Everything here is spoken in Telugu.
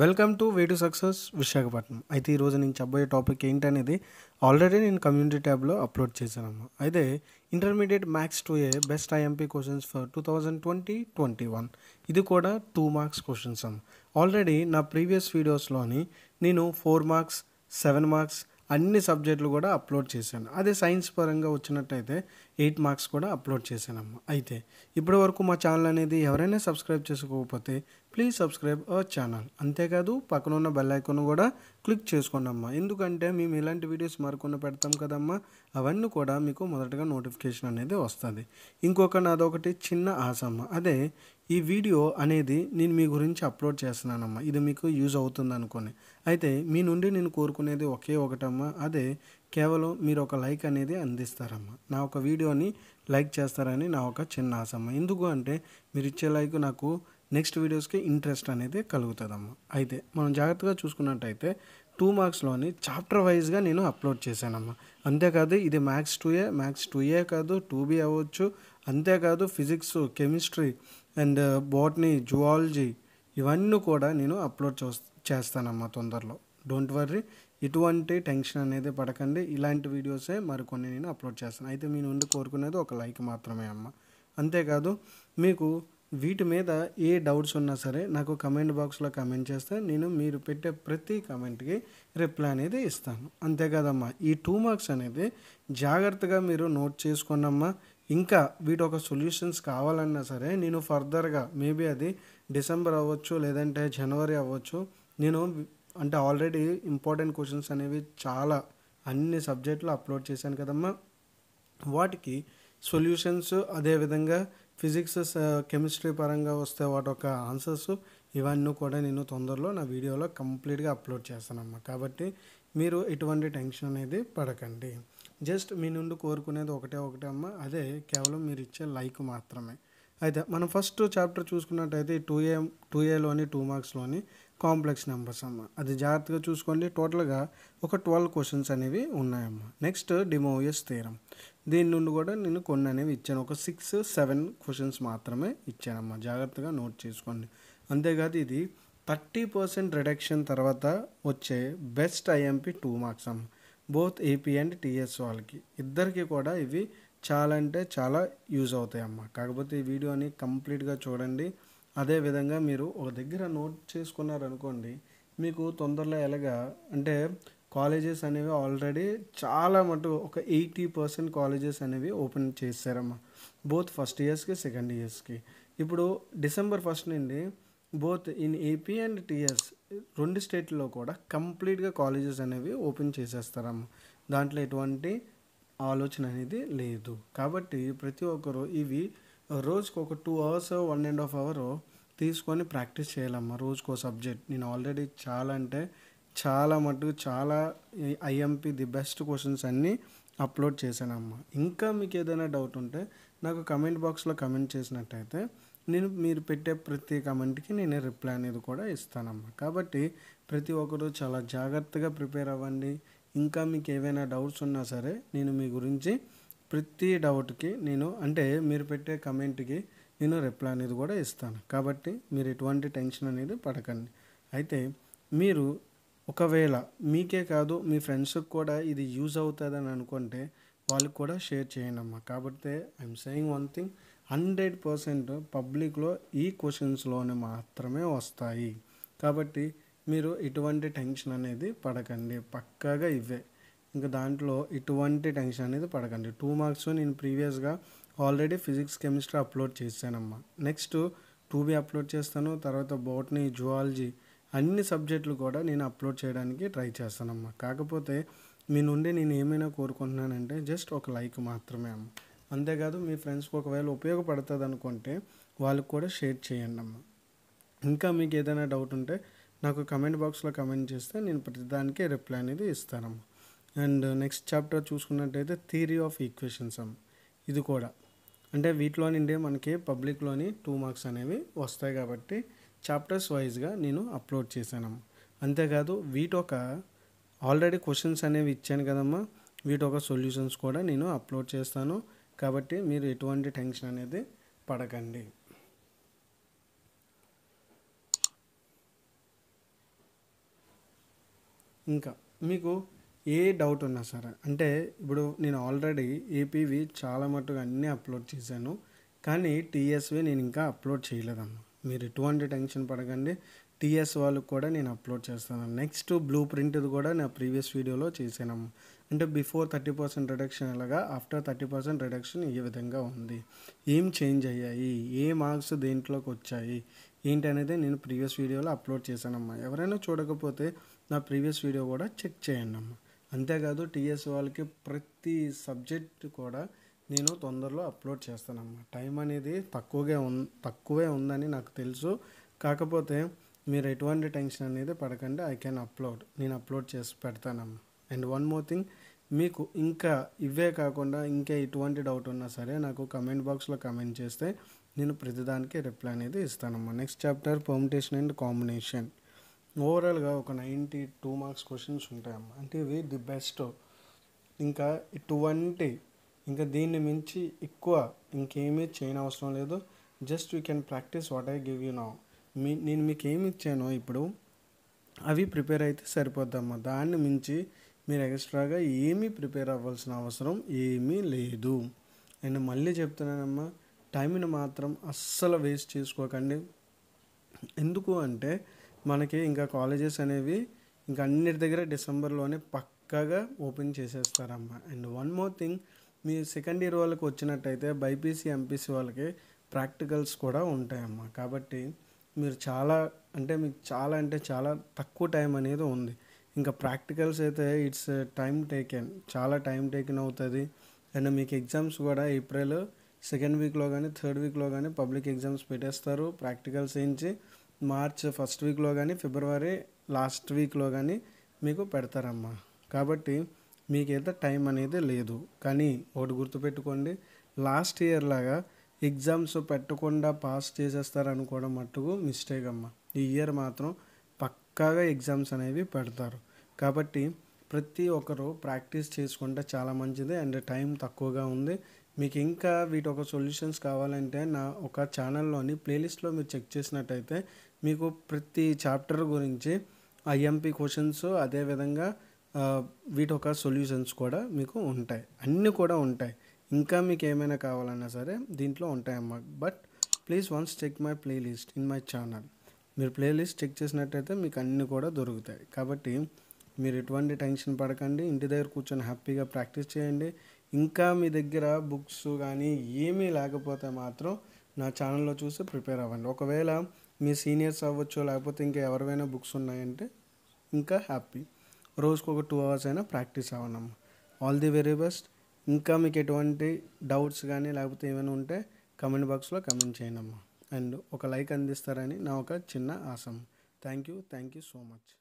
welcome to way to success Visakhapatnam అయితే ఈరోజు నేను చెప్పబోయే టాపిక్ ఏంటనేది ఆల్రెడీ నేను కమ్యూనిటీ ట్యాబ్లో అప్లోడ్ చేశానమ్మా అయితే intermediate maths two A best I M P questions for two thousand twenty twenty one ఇది కూడా టూ మార్క్స్ క్వశ్చన్స్ అమ్మ ఆల్రెడీ నా ప్రీవియస్ వీడియోస్లోని నేను ఫోర్ మార్క్స్ సెవెన్ మార్క్స్ అన్ని సబ్జెక్టులు కూడా అప్లోడ్ చేశాను అదే సైన్స్ పరంగా వచ్చినట్టయితే ఎయిట్ మార్క్స్ కూడా అప్లోడ్ చేశానమ్మా అయితే ఇప్పటి వరకు మా ఛానల్ అనేది ఎవరైనా సబ్స్క్రైబ్ చేసుకోకపోతే ప్లీజ్ సబ్స్క్రైబ్ అవర్ ఛానల్ అంతేకాదు పక్కన బెల్ ఐకాన్ కూడా క్లిక్ చేసుకోండి అమ్మా ఎందుకంటే మేము ఇలాంటి వీడియోస్ మరికొన్ని పెడతాం కదమ్మా అవన్నీ కూడా మీకు మొదటగా నోటిఫికేషన్ అనేది వస్తుంది ఇంకొక నాదొకటి చిన్న ఆశ అమ్మ అదే ఈ వీడియో అనేది నేను మీ గురించి అప్లోడ్ చేస్తున్నానమ్మా ఇది మీకు యూజ్ అవుతుంది అనుకుని అయితే మీ నుండి నేను కోరుకునేది ఒకే ఒకటమ్మా అదే కేవలం మీరు ఒక లైక్ అనేది అందిస్తారమ్మా నా ఒక వీడియోని లైక్ చేస్తారని నా ఒక చిన్న ఆశమ్మ ఎందుకు అంటే మీరు ఇచ్చే లైక్ నాకు నెక్స్ట్ వీడియోస్కి ఇంట్రెస్ట్ అనేది కలుగుతుందమ్మ అయితే మనం జాగ్రత్తగా చూసుకున్నట్టయితే టూ మార్క్స్లోని చాప్టర్ వైజ్గా నేను అప్లోడ్ చేశానమ్మా అంతేకాదు ఇది maths two A maths two A కాదు టూ బీ అవ్వచ్చు అంతేకాదు physics chemistry and botany zoology ఇవన్నీ కూడా నేను అప్లోడ్ చేస్తానమ్మా తొందరలో డోంట్ వర్రీ ఇటువంటి టెన్షన్ అనేది పడకండి ఇలాంటి వీడియోసే మరికొన్ని నేను అప్లోడ్ చేస్తాను అయితే మీ నుండి కోరుకునేది ఒక లైక్ మాత్రమే అమ్మ అంతేకాదు మీకు వీటి మీద ఏ డౌట్స్ ఉన్నా సరే నాకు కమెంట్ బాక్స్లో కమెంట్ చేస్తే నేను మీరు పెట్టే ప్రతి కమెంట్కి రిప్లై అనేది ఇస్తాను అంతే ఈ టూ మార్క్స్ అనేది జాగ్రత్తగా మీరు నోట్ చేసుకున్నమ్మా ఇంకా వీటి ఒక సొల్యూషన్స్ కావాలన్నా సరే నేను ఫర్దర్గా మేబీ అది డిసెంబర్ అవ్వచ్చు లేదంటే జనవరి అవ్వచ్చు నేను అంటే ఆల్రెడీ ఇంపార్టెంట్ క్వశ్చన్స్ అనేవి చాలా అన్ని సబ్జెక్టులు అప్లోడ్ చేశాను కదమ్మా వాటికి సొల్యూషన్స్ అదేవిధంగా ఫిజిక్స్ కెమిస్ట్రీ పరంగా వస్తే వాటి యొక్క ఆన్సర్స్ ఇవన్నీ కూడా నేను తొందరలో నా వీడియోలో కంప్లీట్గా అప్లోడ్ చేస్తానమ్మా కాబట్టి మీరు ఎటువంటి టెన్షన్ అనేది పడకండి జస్ట్ మీ నుండి కోరుకునేది ఒకటే ఒకటే అమ్మ అదే కేవలం మీరు ఇచ్చే లైక్ మాత్రమే అయితే మనం ఫస్ట్ చాప్టర్ చూసుకున్నట్టయితే టూ ఏ టూ ఏలోని టూ మార్క్స్లోని కాంప్లెక్స్ నెంబర్స్ అమ్మ అది జాగ్రత్తగా చూసుకోండి టోటల్గా ఒక ట్వెల్వ్ క్వశ్చన్స్ అనేవి ఉన్నాయమ్మ నెక్స్ట్ డిమోయస్ తీరం దీని నుండి కూడా నేను కొన్ని అనేవి ఇచ్చాను ఒక సిక్స్ సెవెన్ క్వశ్చన్స్ మాత్రమే ఇచ్చానమ్మా జాగ్రత్తగా నోట్ చేసుకోండి అంతేకాదు ఇది థర్టీ పర్సెంట్ రిడక్షన్ తర్వాత వచ్చే బెస్ట్ ఐఎంపి టూ మార్క్స్ అమ్మ బోత్ ఏపీ అండ్ టీఎస్ వాళ్ళకి ఇద్దరికి కూడా ఇవి చాలా అంటే చాలా యూజ్ అవుతాయి కాకపోతే ఈ వీడియోని కంప్లీట్గా చూడండి అదేవిధంగా మీరు ఒక దగ్గర నోట్ చేసుకున్నారనుకోండి మీకు తొందరలో ఎలాగా అంటే కాలేజెస్ అనేవి ఆల్రెడీ చాలా మటు ఒక ఎయిటీ పర్సెంట్ కాలేజెస్ అనేవి ఓపెన్ చేశారమ్మా బోత్ ఫస్ట్ ఇయర్స్కి సెకండ్ ఇయర్స్కి ఇప్పుడు డిసెంబర్ ఫస్ట్ నుండి both in AP and TS రెండు స్టేట్లో కూడా కంప్లీట్గా కాలేజెస్ అనేవి ఓపెన్ చేసేస్తారమ్మా దాంట్లో ఎటువంటి ఆలోచన అనేది లేదు కాబట్టి ప్రతి ఒక్కరూ ఇవి రోజుకు ఒక two hours one and half hour తీసుకొని ప్రాక్టీస్ చేయాలమ్మా రోజుకో సబ్జెక్ట్ నేను ఆల్రెడీ చాలా అంటే చాలా మటుకు చాలా ఐఎంపి ది బెస్ట్ క్వశ్చన్స్ అన్నీ అప్లోడ్ చేశానమ్మా ఇంకా మీకు ఏదైనా డౌట్ ఉంటే నాకు కమెంట్ బాక్స్లో కమెంట్ చేసినట్టయితే నేను మీరు పెట్టే ప్రతి కమెంట్కి నేను రిప్లై అనేది కూడా ఇస్తానమ్మా కాబట్టి ప్రతి ఒక్కరూ చాలా జాగ్రత్తగా ప్రిపేర్ అవ్వండి ఇంకా మీకు ఏవైనా డౌట్స్ ఉన్నా సరే నేను మీ గురించి ప్రతి డౌట్కి నేను అంటే మీరు పెట్టే కమెంట్కి నేను రిప్లై అనేది కూడా ఇస్తాను కాబట్టి మీరు ఎటువంటి టెన్షన్ అనేది పడకండి అయితే మీరు ఒకవేళ మీకే కాదు మీ ఫ్రెండ్స్కి కూడా ఇది యూజ్ అవుతుంది అని అనుకుంటే వాళ్ళకి కూడా షేర్ చేయండి అమ్మా కాబట్టి I'm saying one thing hundred percent పబ్లిక్లో ఈ క్వశ్చన్స్లోనే మాత్రమే వస్తాయి కాబట్టి మీరు ఎటువంటి టెన్షన్ అనేది పడకండి పక్కాగా ఇవే ఇంకా దాంట్లో ఇటువంటి టెన్షన్ అనేది పడకండి టూ మార్క్స్ నేను ప్రీవియస్గా ఆల్రెడీ ఫిజిక్స్ కెమిస్ట్రీ అప్లోడ్ చేశానమ్మా నెక్స్ట్ టూ బీ అప్లోడ్ చేస్తాను తర్వాత బోటనీ జువాలజీ అన్ని సబ్జెక్టులు కూడా నేను అప్లోడ్ చేయడానికి ట్రై చేస్తానమ్మా కాకపోతే మీ నుండి నేను ఏమైనా కోరుకుంటున్నానంటే జస్ట్ ఒక లైక్ మాత్రమే అమ్మ అంతేకాదు మీ ఫ్రెండ్స్కి ఒకవేళ ఉపయోగపడుతుంది అనుకుంటే వాళ్ళకి కూడా షేర్ చేయండి అమ్మ ఇంకా మీకు ఏదైనా డౌట్ ఉంటే నాకు కమెంట్ బాక్స్లో కమెంట్ చేస్తే నేను ప్రతిదానికి రిప్లై అనేది ఇస్తానమ్మా అండ్ నెక్స్ట్ చాప్టర్ చూసుకున్నట్టయితే థియరీ ఆఫ్ ఈక్వేషన్ సమ్ ఇది కూడా అంటే వీటిలో నుండే మనకి పబ్లిక్లోని టూ మార్క్స్ అనేవి వస్తాయి కాబట్టి చాప్టర్స్ వైజ్గా నేను అప్లోడ్ చేశాను అంతేకాదు వీటొక ఆల్రెడీ క్వశ్చన్స్ అనేవి ఇచ్చాను కదమ్మా వీటొక సొల్యూషన్స్ కూడా నేను అప్లోడ్ చేస్తాను కాబట్టి మీరు ఎటువంటి టెన్షన్ అనేది పడకండి ఇంకా మీకు ఏ డౌట్ ఉన్నా సరే అంటే ఇప్పుడు నేను ఆల్రెడీ ఏపీవి చాలా మటుగా అన్నీ అప్లోడ్ చేశాను కానీ టీఎస్వి నేను ఇంకా అప్లోడ్ చేయలేదమ్మా మీరు టూ హండ్రెడ్ టెన్షన్ పడకండి టీఎస్ వాళ్ళకి కూడా నేను అప్లోడ్ చేస్తాను నెక్స్ట్ బ్లూ ప్రింట్ది కూడా నా ప్రీవియస్ వీడియోలో చేసానమ్మా అంటే బిఫోర్ థర్టీ పర్సెంట్ రిడక్షన్ ఎలాగా ఆఫ్టర్ థర్టీ పర్సెంట్ రిడక్షన్ ఈ విధంగా ఉంది ఏం చేంజ్ అయ్యాయి ఏ మార్క్స్ దేంట్లోకి వచ్చాయి ఏంటనేది నేను ప్రీవియస్ వీడియోలో అప్లోడ్ చేశానమ్మా ఎవరైనా చూడకపోతే నా ప్రీవియస్ వీడియో కూడా చెక్ చేయండి అమ్మా అంతేకాదు టీఎస్ వాళ్ళకి ప్రతి సబ్జెక్ట్ కూడా నేను తొందరలో అప్లోడ్ చేస్తానమ్మా టైం అనేది తక్కువగా ఉన్ తక్కువే ఉందని నాకు తెలుసు కాకపోతే మీరు ఎటువంటి టెన్షన్ అనేది పడకండి ఐ కెన్ అప్లోడ్ నేను అప్లోడ్ చేసి పెడతానమ్మా అండ్ వన్ మోర్ థింగ్ మీకు ఇంకా ఇవే కాకుండా ఇంకా ఎటువంటి డౌట్ ఉన్నా సరే నాకు కమెంట్ బాక్స్లో కమెంట్ చేస్తే నేను ప్రతిదానికి రిప్లై అనేది ఇస్తానమ్మా next chapter permutation and combination ఓవరాల్గా ఒక నైంటీ టూ మార్క్స్ క్వశ్చన్స్ ఉంటాయమ్మ అంటే ఇవి ది బెస్ట్ ఇంకా ఇటువంటి ఇంకా దీన్ని మించి ఎక్కువ ఇంకేమీ చేయనవసరం లేదు just you can practice what I give you now మీ నేను మీకు ఏమి ఇచ్చానో ఇప్పుడు అవి ప్రిపేర్ అయితే సరిపోద్దమ్మా దాన్ని మించి మీరు ఎక్స్ట్రాగా ఏమీ ప్రిపేర్ అవ్వాల్సిన అవసరం ఏమీ లేదు నేను మళ్ళీ చెప్తున్నానమ్మా టైంని మాత్రం అస్సలు వేస్ట్ చేసుకోకండి ఎందుకు అంటే మనకి ఇంకా కాలేజెస్ అనేవి ఇంకా అన్నిటి దగ్గర డిసెంబర్లోనే పక్కాగా ఓపెన్ చేసేస్తారమ్మ అండ్ వన్ మోర్ థింగ్ మీ సెకండ్ ఇయర్ వాళ్ళకి వచ్చినట్టయితే బైపీసీ ఎంపీసీ వాళ్ళకి ప్రాక్టికల్స్ కూడా ఉంటాయమ్మా కాబట్టి మీరు చాలా అంటే మీకు చాలా అంటే చాలా తక్కువ టైం అనేది ఉంది ఇంకా ప్రాక్టికల్స్ అయితే ఇట్స్ టైం టేకెన్ చాలా టైం టేకెన్ అవుతుంది అండ్ మీకు ఎగ్జామ్స్ కూడా ఏప్రిల్ సెకండ్ వీక్లో కానీ థర్డ్ వీక్లో కానీ పబ్లిక్ ఎగ్జామ్స్ పెట్టేస్తారు ప్రాక్టికల్స్ వేయించి మార్చ్ ఫస్ట్ వీక్లో కానీ ఫిబ్రవరి లాస్ట్ వీక్లో కానీ మీకు పెడతారమ్మా కాబట్టి మీకైతే టైం అనేది లేదు కానీ ఒకటి గుర్తుపెట్టుకోండి లాస్ట్ ఇయర్ లాగా ఎగ్జామ్స్ పెట్టకుండా పాస్ చేసేస్తారనుకోవడం మట్టుకు మిస్టేక్ అమ్మ ఈ ఇయర్ మాత్రం పక్కాగా ఎగ్జామ్స్ అనేవి పెడతారు కాబట్టి ప్రతి ఒక్కరు ప్రాక్టీస్ చేసుకుంటే చాలా మంచిది అండ్ టైం తక్కువగా ఉంది మీకు ఇంకా వీటి ఒక సొల్యూషన్స్ కావాలంటే నా ఒక ఛానల్లోని ప్లేలిస్ట్లో మీరు చెక్ చేసినట్టయితే మీకు ప్రతి చాప్టర్ గురించి ఐఎంపీ క్వశ్చన్స్ అదేవిధంగా వీటి ఒక సొల్యూషన్స్ కూడా మీకు ఉంటాయి అన్నీ కూడా ఉంటాయి ఇంకా మీకు ఏమైనా కావాలన్నా సరే దీంట్లో ఉంటాయమ్మా but please once check my playlist in my channel మీరు ప్లేలిస్ట్ చెక్ చేసినట్టయితే మీకు అన్నీ కూడా దొరుకుతాయి కాబట్టి మీరు ఎటువంటి టెన్షన్ పడకండి ఇంటి దగ్గర కూర్చొని హ్యాపీగా ప్రాక్టీస్ చేయండి ఇంకా మీ దగ్గర బుక్స్ కానీ ఏమీ లేకపోతే మాత్రం నా ఛానల్లో చూసి ప్రిపేర్ అవ్వండి ఒకవేళ మీ సీనియర్స్ అవ్వచ్చు లేకపోతే ఇంకా ఎవరివైనా బుక్స్ ఉన్నాయంటే ఇంకా హ్యాపీ రోజుకు ఒక టూ అవర్స్ అయినా ప్రాక్టీస్ అవ్వనమ్మ ఆల్ ది వెరీ బెస్ట్ ఇంకా మీకు ఎటువంటి డౌట్స్ కానీ లేకపోతే ఏమైనా ఉంటే కమెంట్ బాక్స్లో కమెంట్ చేయనమ్మా అండ్ ఒక లైక్ అందిస్తారని నా ఒక చిన్న ఆశ thank you thank you so much